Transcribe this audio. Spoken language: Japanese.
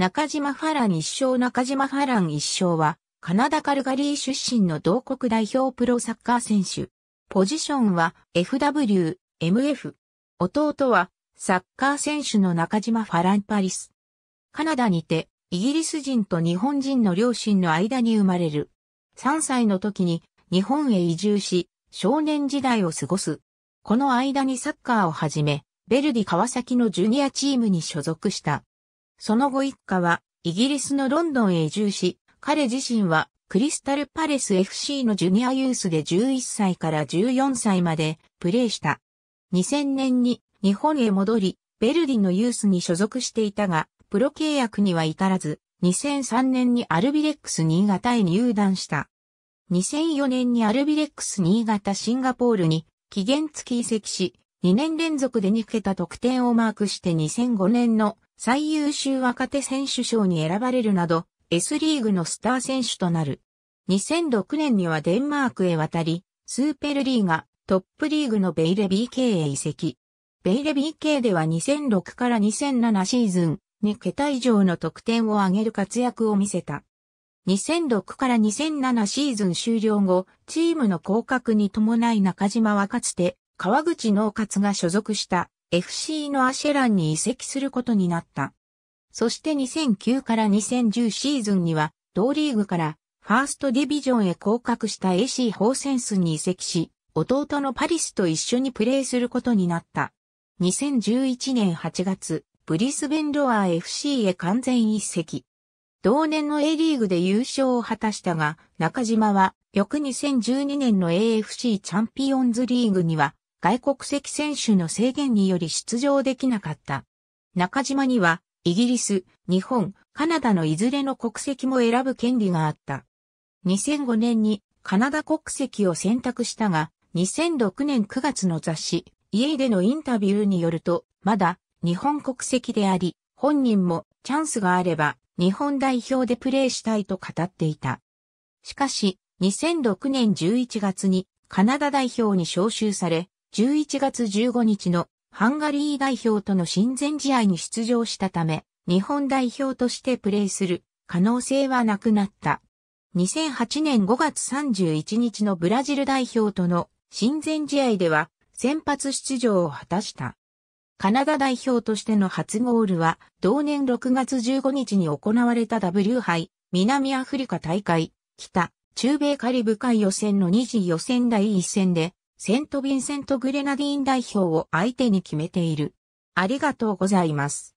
中島ファラン一生中島ファラン一生は、カナダ・カルガリー出身の同国代表プロサッカー選手。ポジションは FW、MF。弟は、サッカー選手の中島ファランパリス。カナダにて、イギリス人と日本人の両親の間に生まれる。3歳の時に日本へ移住し、少年時代を過ごす。この間にサッカーを始め、ベルディ川崎のジュニアチームに所属した。その後一家はイギリスのロンドンへ移住し、彼自身はクリスタルパレス FC のジュニアユースで11歳から14歳までプレーした。2000年に日本へ戻り、ベルディのユースに所属していたが、プロ契約には至らず、2003年にアルビレックス新潟へ入団した。2004年にアルビレックス新潟シンガポールに期限付き移籍し、2年連続で2桁得点をマークして2005年の最優秀若手選手賞に選ばれるなど、S リーグのスター選手となる。2006年にはデンマークへ渡り、スーペルリーガ、トップリーグのベイレ BK へ移籍。ベイレ BK では2006から2007シーズン、2桁以上の得点を挙げる活躍を見せた。2006から2007シーズン終了後、チームの降格に伴い中島はかつて川口農活が所属した FC のアシェランに移籍することになった。そして2009から2010シーズンには、同リーグからファーストディビジョンへ降格した AC ホーセンスに移籍し、弟のパリスと一緒にプレーすることになった。2011年8月、ブリスベンロア FC へ完全移籍。同年の A リーグで優勝を果たしたが、中島は、翌2012年の AFC チャンピオンズリーグには、外国籍選手の制限により出場できなかった。中島には、イギリス、日本、カナダのいずれの国籍も選ぶ権利があった。2005年にカナダ国籍を選択したが、2006年9月の雑誌、家でのインタビューによると、まだ日本国籍であり、本人もチャンスがあれば日本代表でプレーしたいと語っていた。しかし、2006年11月にカナダ代表に招集され、11月15日のハンガリー代表との親善試合に出場したため、日本代表としてプレーする可能性はなくなった。2008年5月31日のブラジル代表との親善試合では先発出場を果たした。カナダ代表としての初ゴールは同年6月15日に行われた W 杯南アフリカ大会北中米カリブ海予選の2次予選第1戦でセント・ヴィンセント・グレナディーン代表を相手に決めている。ありがとうございます。